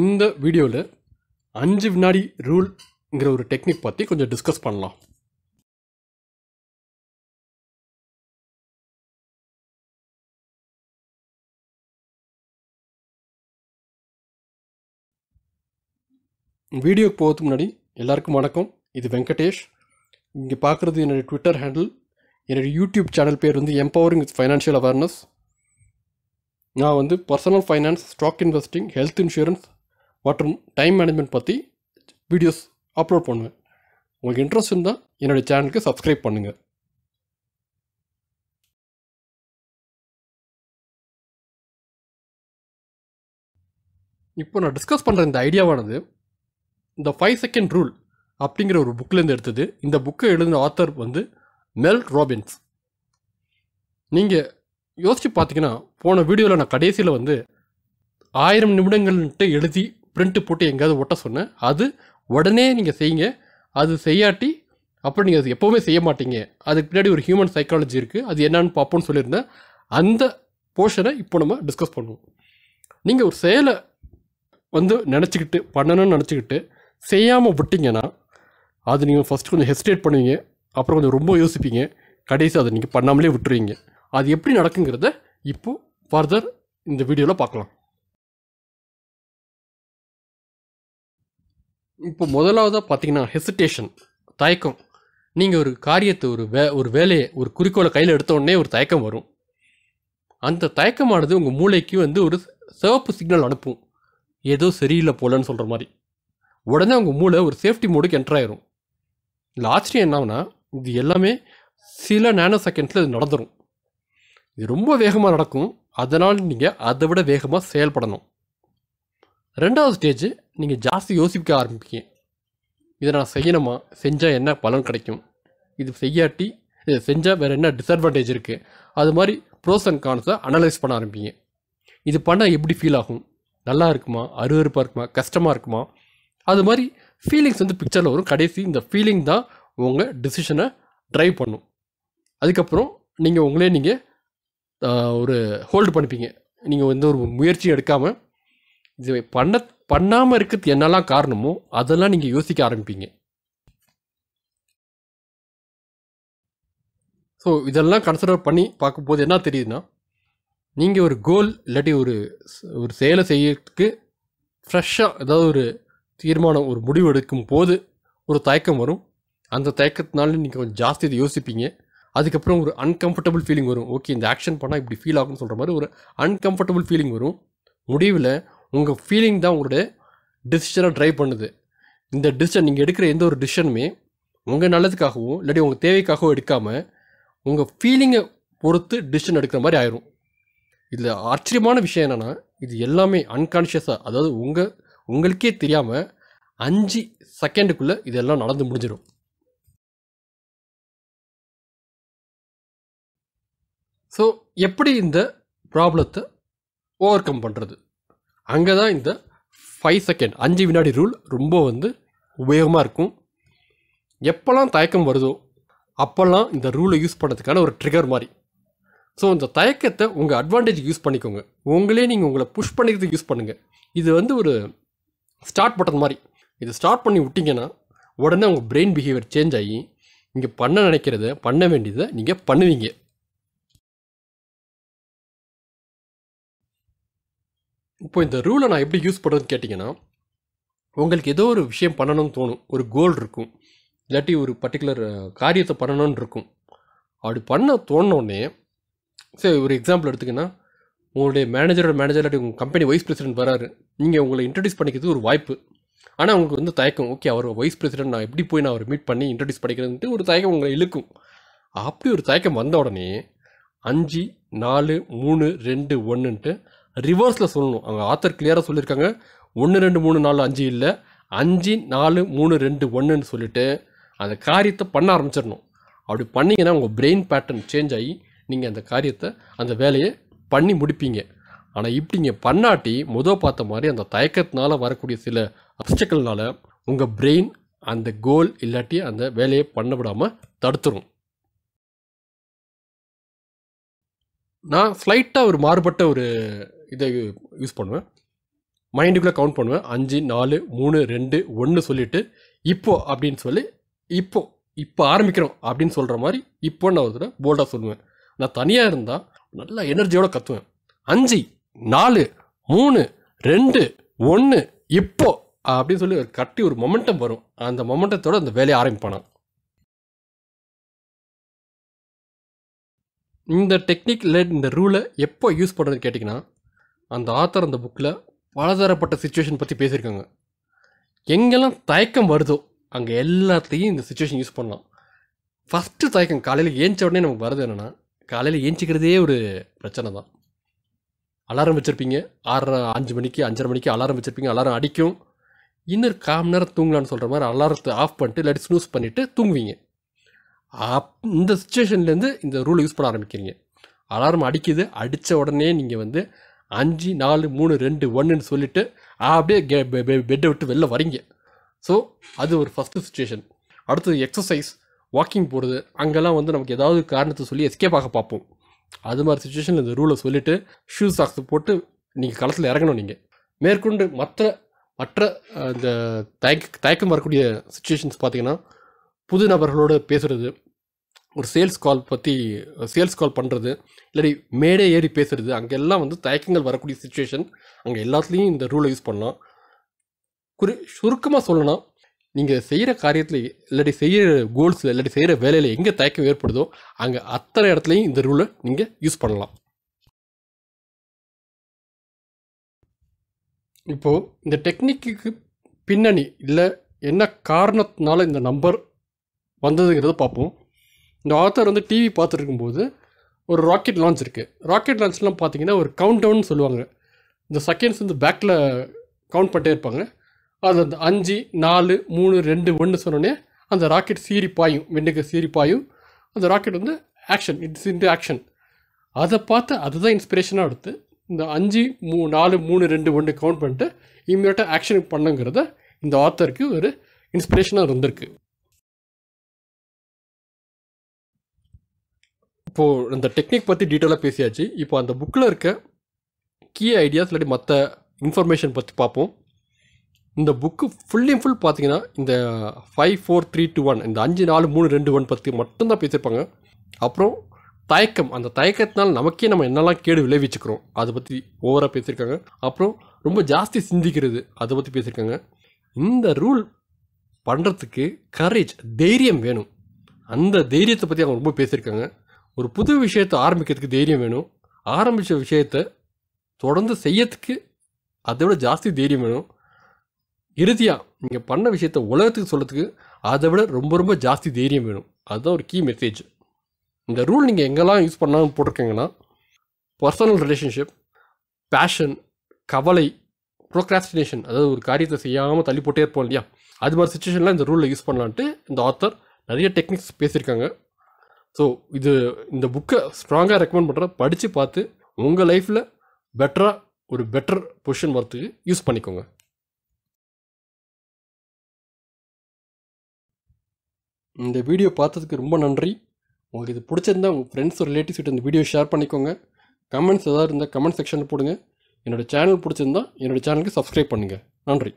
இந்த வீடியோவில் அஞ்சு வினாடி ரூல்ங்கிற ஒரு டெக்னிக் பற்றி கொஞ்சம் டிஸ்கஸ் பண்ணலாம் வீடியோக்கு போகிறதுக்கு முன்னாடி எல்லாருக்கும் வணக்கம் இது வெங்கடேஷ் இங்கே பார்க்குறது என்னுடைய ட்விட்டர் ஹேண்டில் என்னுடைய யூடியூப் சேனல் பேர் வந்து எம்பவரிங் வித் ஃபைனான்ஷியல் அவேர்னஸ் நான் வந்து personal finance stock investing health insurance மற்றும் டைம் மேனேஜ்மெண்ட் பற்றி வீடியோஸ் அப்லோட் பண்ணுவேன் உங்களுக்கு இன்ட்ரெஸ்ட் இருந்தால் என்னுடைய சேனலுக்கு சப்ஸ்கிரைப் பண்ணுங்கள் இப்போ நான் டிஸ்கஸ் பண்ணுற இந்த ஐடியாவானது இந்த ஃபைவ் செகண்ட் ரூல் அப்படிங்கிற ஒரு எடுத்தது இந்த புக்கை எழுதின ஆத்தர் வந்து ராபின்ஸ் நீங்கள் யோசித்து பார்த்தீங்கன்னா போன வீடியோவில் நான் கடைசியில் வந்து ஆயிரம் எழுதி பிரிண்ட்டு போட்டு எங்கேயாவது ஒட்ட சொன்னேன் அது உடனே நீங்கள் செய்யுங்க அது செய்யாட்டி அப்புறம் நீங்கள் அது எப்போவுமே செய்ய மாட்டீங்க அதுக்கு பின்னாடி ஒரு ஹியூமன் சைக்காலஜி இருக்குது அது என்னான்னு பார்ப்போம்னு சொல்லியிருந்தேன் அந்த போர்ஷனை இப்போ நம்ம டிஸ்கஸ் பண்ணுவோம் நீங்கள் ஒரு செயலை வந்து நினச்சிக்கிட்டு பண்ணணும்னு நினச்சிக்கிட்டு செய்யாமல் விட்டிங்கன்னா அது நீங்கள் ஃபஸ்ட்டு கொஞ்சம் ஹெசிடேட் பண்ணுவீங்க அப்புறம் கொஞ்சம் ரொம்ப யோசிப்பீங்க கடைசி அதை நீங்கள் பண்ணாமலே விட்டுருவீங்க அது எப்படி நடக்குங்கிறத இப்போது ஃபர்தர் இந்த வீடியோவில் பார்க்கலாம் இப்போ முதலாவதாக பார்த்தீங்கன்னா ஹெசிடேஷன் தயக்கம் நீங்கள் ஒரு காரியத்தை ஒரு வே ஒரு வேலையை ஒரு குறிக்கோளை கையில் உடனே ஒரு தயக்கம் வரும் அந்த தயக்கமானது உங்கள் மூளைக்கு வந்து ஒரு சிவப்பு சிக்னல் அனுப்பும் ஏதோ சரியில்லை போலன்னு சொல்கிற மாதிரி உடனே உங்கள் மூளை ஒரு சேஃப்டி மோடுக்கு என்டர் ஆயிரும் இதில் ஆச்சரியம் என்னன்னா இது எல்லாமே சில நேனோ செகண்ட்ஸில் இது நடந்துடும் இது ரொம்ப வேகமாக நடக்கும் அதனால் நீங்கள் அதை விட வேகமாக செயல்படணும் ரெண்டாவது ஸ்டேஜ் நீங்கள் ஜாஸ்தி யோசிக்க ஆரம்பிப்பீங்க இதை நான் செய்யணுமா செஞ்சால் என்ன பலன் கிடைக்கும் இது செய்யாட்டி இதை செஞ்சால் வேறு என்ன டிஸ்அட்வான்டேஜ் இருக்குது அது மாதிரி ப்ரோஸ் அண்ட் கான்ஸை அனலைஸ் பண்ண ஆரம்பிப்பீங்க இது பண்ணால் எப்படி ஃபீல் ஆகும் நல்லா இருக்குமா அருவறுப்பாக இருக்குமா கஷ்டமாக இருக்குமா அது மாதிரி ஃபீலிங்ஸ் வந்து பிக்சரில் வரும் கடைசி இந்த ஃபீலிங் தான் உங்கள் டிசிஷனை ட்ரைவ் பண்ணும் அதுக்கப்புறம் நீங்கள் உங்களே நீங்கள் ஒரு ஹோல்டு பண்ணிப்பீங்க நீங்கள் எந்த ஒரு முயற்சியும் எடுக்காமல் இது பண்ண பண்ணாமல் இருக்கிறது என்னெல்லாம் காரணமோ அதெல்லாம் நீங்கள் யோசிக்க ஆரம்பிப்பீங்க ஸோ இதெல்லாம் கன்சிடர் பண்ணி பார்க்கும்போது என்ன தெரியுதுன்னா நீங்கள் ஒரு கோல் இல்லாட்டி ஒரு ஒரு செயலை செய்யறதுக்கு ஃப்ரெஷ்ஷாக ஏதாவது ஒரு தீர்மானம் ஒரு முடிவு எடுக்கும் போது ஒரு தயக்கம் வரும் அந்த தயக்கத்தினால நீங்கள் கொஞ்சம் ஜாஸ்தி இதை யோசிப்பீங்க அதுக்கப்புறம் ஒரு அன்கம்ஃபர்டபுள் ஃபீலிங் வரும் ஓகே இந்த ஆக்ஷன் பண்ணால் இப்படி ஃபீல் ஆகும்னு சொல்கிற மாதிரி ஒரு அன்கம்ஃபர்டபுள் ஃபீலிங் வரும் முடிவில் உங்கள் ஃபீலிங் தான் உங்களுடைய டிசிஷனை ட்ரைவ் பண்ணுது இந்த டிசிஷன் நீங்கள் எடுக்கிற எந்த ஒரு டிசிஷனுமே உங்கள் நல்லதுக்காகவும் இல்லாட்டி உங்கள் தேவைக்காகவும் எடுக்காமல் உங்கள் ஃபீலிங்கை பொறுத்து டிசிஷன் எடுக்கிற மாதிரி ஆயிரும் இதில் ஆச்சரியமான விஷயம் என்னென்னா இது எல்லாமே அன்கான்ஷியஸாக அதாவது உங்கள் உங்களுக்கே தெரியாமல் அஞ்சு செகண்டுக்குள்ளே இதெல்லாம் நடந்து முடிஞ்சிடும் ஸோ எப்படி இந்த ப்ராப்ளத்தை ஓவர் கம் பண்ணுறது அங்கே தான் இந்த ஃபைவ் செகண்ட் அஞ்சு வினாடி ரூல் ரொம்ப வந்து உபயோகமாக இருக்கும் எப்போல்லாம் தயக்கம் வருதோ அப்போல்லாம் இந்த ரூலை யூஸ் பண்ணுறதுக்கான ஒரு ட்ரிகர் மாதிரி ஸோ இந்த தயக்கத்தை உங்கள் அட்வான்டேஜ் யூஸ் பண்ணிக்கோங்க உங்களே நீங்கள் உங்களை புஷ் பண்ணிக்கிறதுக்கு யூஸ் பண்ணுங்கள் இது வந்து ஒரு ஸ்டார்ட் பட்டது மாதிரி இது ஸ்டார்ட் பண்ணி விட்டிங்கன்னா உடனே உங்கள் பிரெயின் பிஹேவியர் சேஞ்ச் ஆகி நீங்கள் பண்ண நினைக்கிறத பண்ண வேண்டியதை நீங்கள் பண்ணுவீங்க இப்போ இந்த ரூலை நான் எப்படி யூஸ் பண்ணுறதுன்னு கேட்டிங்கன்னா உங்களுக்கு ஏதோ ஒரு விஷயம் பண்ணணும்னு தோணும் ஒரு கோல் இருக்கும் இல்லாட்டி ஒரு பர்டிகுலர் காரியத்தை பண்ணணும்னு இருக்கும் அப்படி பண்ண தோணுனோடனே சரி ஒரு எக்ஸாம்பிள் எடுத்துக்கின்னா உங்களுடைய மேனேஜரோட மேனேஜர் இல்லாட்டி உங்கள் கம்பெனி வைஸ் பிரசிடென்ட் வராரு நீங்கள் உங்களை இன்ட்ரடியூஸ் பண்ணிக்கிறது ஒரு வாய்ப்பு ஆனால் உங்களுக்கு வந்து தயக்கம் ஓகே அவர் வைஸ் பிரசிடென்ட் நான் எப்படி போய் நான் அவர் மீட் பண்ணி இன்ட்ரடியூஸ் பண்ணிக்கிறேன்ட்டு ஒரு தயக்கம் உங்களை இழுக்கும் அப்படி ஒரு தயக்கம் வந்த உடனே அஞ்சு நாலு மூணு ரெண்டு ஒன்றுன்ட்டு ரிவர்ஸில் சொல்லணும் அவங்க ஆத்தர் கிளியராக சொல்லியிருக்காங்க ஒன்று ரெண்டு மூணு நாலு அஞ்சு இல்லை அஞ்சு நாலு மூணு ரெண்டு ஒன்றுன்னு சொல்லிவிட்டு அந்த காரியத்தை பண்ண ஆரம்பிச்சிடணும் அப்படி பண்ணிங்கன்னா உங்கள் பிரெயின் பேட்டர்ன் சேஞ்ச் ஆகி நீங்கள் அந்த காரியத்தை அந்த வேலையை பண்ணி முடிப்பீங்க ஆனால் இப்படி நீங்கள் பண்ணாட்டி முதல் பார்த்த மாதிரி அந்த தயக்கத்தினால வரக்கூடிய சில அப்சக்கல்னால் உங்கள் பிரெயின் அந்த கோல் இல்லாட்டி அந்த வேலையை பண்ண விடாமல் தடுத்துரும் நான் ஸ்லைட்டாக ஒரு மாறுபட்ட ஒரு இதை யூஸ் பண்ணுவேன் மைண்டுக்குள்ளே கவுண்ட் பண்ணுவேன் அஞ்சு நாலு மூணு ரெண்டு ஒன்று சொல்லிவிட்டு இப்போ அப்படின்னு சொல்லி இப்போ இப்போ ஆரம்பிக்கிறோம் அப்படின்னு சொல்கிற மாதிரி இப்போ நான் ஒரு தடவை போல்டாக சொல்லுவேன் நான் தனியாக இருந்தால் நல்லா எனர்ஜியோடு கற்றுவேன் அஞ்சு நாலு மூணு ரெண்டு ஒன்று இப்போ அப்படின்னு சொல்லி ஒரு கட்டி ஒரு மொமெண்டம் வரும் அந்த மொமெண்டத்தோட அந்த வேலையை ஆரம்பிப்பானா இந்த டெக்னிக் இந்த ரூலை எப்போ யூஸ் பண்ணுறதுன்னு கேட்டிங்கன்னா அந்த ஆத்தர் அந்த புக்கில் பலதரப்பட்ட சுச்சுவேஷன் பற்றி பேசியிருக்காங்க எங்கெல்லாம் தயக்கம் வருதோ அங்கே எல்லாத்தையும் இந்த சுச்சுவேஷன் யூஸ் பண்ணலாம் ஃபஸ்ட்டு தயக்கம் காலையில் ஏஞ்ச உடனே நமக்கு வருது என்னென்னா காலையில் ஏஞ்சிக்கிறதே ஒரு பிரச்சனை தான் அலாரம் வச்சுருப்பீங்க ஆறரை அஞ்சு மணிக்கு அஞ்சரை மணிக்கு அலாரம் வச்சுருப்பீங்க அலாரம் அடிக்கும் இன்னொரு காமன் நேரம் தூங்கலான்னு சொல்கிற மாதிரி அலாரத்தை ஆஃப் பண்ணிட்டு இல்லாட்டி ஸ்னூஸ் பண்ணிவிட்டு தூங்குவீங்க அப் இந்த சுச்சுவேஷன்லேருந்து இந்த ரூலை யூஸ் பண்ண ஆரம்பிக்கிறீங்க அலாரம் அடிக்குது அடித்த உடனே நீங்கள் வந்து அஞ்சு நாலு மூணு ரெண்டு ஒன்றுன்னு சொல்லிவிட்டு அப்படியே பெட்டை விட்டு வெளில வரீங்க ஸோ அது ஒரு ஃபஸ்ட்டு சுச்சுவேஷன் அடுத்தது எக்ஸசைஸ் வாக்கிங் போகிறது அங்கெல்லாம் வந்து நமக்கு ஏதாவது காரணத்தை சொல்லி எஸ்கேப் ஆக பார்ப்போம் அது மாதிரி சுச்சுவேஷனில் இந்த ரூலை சொல்லிவிட்டு ஷூ சாக்ஸ் போட்டு நீங்கள் களத்தில் இறங்கணும் நீங்கள் மேற்கொண்டு மற்ற மற்ற இந்த தயக்க தயக்கம் வரக்கூடிய சுச்சுவேஷன்ஸ் பார்த்தீங்கன்னா புது நபர்களோடு பேசுகிறது ஒரு சேல்ஸ் கால் பற்றி சேல்ஸ் கால் பண்ணுறது இல்லாட்டி மேடே ஏறி பேசுகிறது அங்கெல்லாம் வந்து தயக்கங்கள் வரக்கூடிய சுச்சுவேஷன் அங்கே எல்லாத்துலேயும் இந்த ரூலை யூஸ் பண்ணலாம் குறி சுருக்கமாக சொல்லணும் நீங்கள் செய்கிற காரியத்தில் இல்லாட்டி செய்கிற கோல்ஸில் இல்லாட்டி செய்கிற வேலையில் எங்கே தயக்கம் ஏற்படுதோ அங்கே அத்தனை இடத்துலையும் இந்த ரூலை நீங்கள் யூஸ் பண்ணலாம் இப்போது இந்த டெக்னிக்கு பின்னணி இல்லை என்ன காரணத்தினால இந்த நம்பர் வந்ததுங்கிறத பார்ப்போம் இந்த ஆத்தர் வந்து டிவி பார்த்துருக்கும் போது ஒரு ராக்கெட் லான்ச் இருக்குது ராக்கெட் லான்ச்லாம் பார்த்தீங்கன்னா ஒரு கவுண்ட் டவுன் சொல்லுவாங்க இந்த செகண்ட்ஸ் வந்து பேக்கில் கவுண்ட் பண்ணிட்டே இருப்பாங்க அது அந்த அஞ்சு நாலு மூணு ரெண்டு ஒன்று சொன்னோடனே அந்த ராக்கெட் சீரி பாயும் விண்ணுக்கு சீரி பாயும் அந்த ராக்கெட் வந்து ஆக்ஷன் இட்ஸ் இன்டு ஆக்ஷன் அதை பார்த்து அதுதான் இன்ஸ்பிரேஷனாக எடுத்து இந்த அஞ்சு மூ நாலு மூணு ரெண்டு ஒன்று கவுண்ட் பண்ணிட்டு இம்மிடியட்டாக ஆக்ஷன் பண்ணுங்கிறத இந்த ஆத்தருக்கு ஒரு இன்ஸ்பிரேஷனாக இருந்திருக்கு இப்போது இந்த டெக்னிக் பற்றி டீட்டெயிலாக பேசியாச்சு இப்போ அந்த புக்கில் இருக்க கீ ஐடியாஸ் இல்லாட்டி மற்ற இன்ஃபர்மேஷன் பற்றி பார்ப்போம் இந்த புக்கு ஃபுல் அண்ட் ஃபுல் பார்த்தீங்கன்னா இந்த five four three two one இந்த அஞ்சு நாலு மூணு ரெண்டு ஒன் பற்றி மட்டும்தான் பேசியிருப்பாங்க அப்புறம் தயக்கம் அந்த தயக்கத்தினால் நமக்கே நம்ம என்னெல்லாம் கேடு விளைவிச்சுக்கிறோம் அதை பற்றி ஓவராக பேசியிருக்காங்க அப்புறம் ரொம்ப ஜாஸ்தி சிந்திக்கிறது அதை பற்றி பேசியிருக்காங்க இந்த ரூல் பண்ணுறதுக்கு கரேஜ் தைரியம் வேணும் அந்த தைரியத்தை பற்றி அவங்க ரொம்ப பேசியிருக்காங்க ஒரு புது விஷயத்தை ஆரம்பிக்கிறதுக்கு தைரியம் வேணும் ஆரம்பித்த விஷயத்த தொடர்ந்து செய்யறதுக்கு அதை விட ஜாஸ்தி தைரியம் வேணும் இறுதியாக நீங்கள் பண்ண விஷயத்த உலகத்துக்கு சொல்கிறதுக்கு அதை விட ரொம்ப ரொம்ப ஜாஸ்தி தைரியம் வேணும் அதுதான் ஒரு கீ மெசேஜ் இந்த ரூல் நீங்கள் எங்கெல்லாம் யூஸ் பண்ணாமல் போட்டிருக்கீங்கன்னா பர்சனல் ரிலேஷன்ஷிப் பேஷன் கவலை ப்ரோக்ராஸ்டினேஷன் அதாவது ஒரு காரியத்தை செய்யாமல் தள்ளி போட்டே இருப்போம் இல்லையா அது மாதிரி சுச்சுவேஷனில் இந்த ரூலில் யூஸ் பண்ணலான்ட்டு இந்த ஆத்தர் நிறைய டெக்னிக்ஸ் பேசியிருக்காங்க ஸோ இது இந்த புக்கை ஸ்ட்ராங்காக ரெக்கமெண்ட் பண்ணுறேன் படித்து பார்த்து உங்கள் லைஃப்பில் பெட்டராக ஒரு பெட்டர் பொசிஷன் வரத்துக்கு யூஸ் பண்ணிக்கோங்க இந்த வீடியோ பார்த்ததுக்கு ரொம்ப நன்றி உங்களுக்கு இது பிடிச்சிருந்தா உங்கள் ஃப்ரெண்ட்ஸ் ரிலேட்டிவ்ஸ் கிட்ட இந்த வீடியோ ஷேர் பண்ணிக்கோங்க கமெண்ட்ஸ் ஏதாவது இருந்தால் கமெண்ட் செக்ஷனில் போடுங்க என்னோடய சேனல் பிடிச்சிருந்தா என்னோடய சேனலுக்கு சப்ஸ்கிரைப் பண்ணுங்கள் நன்றி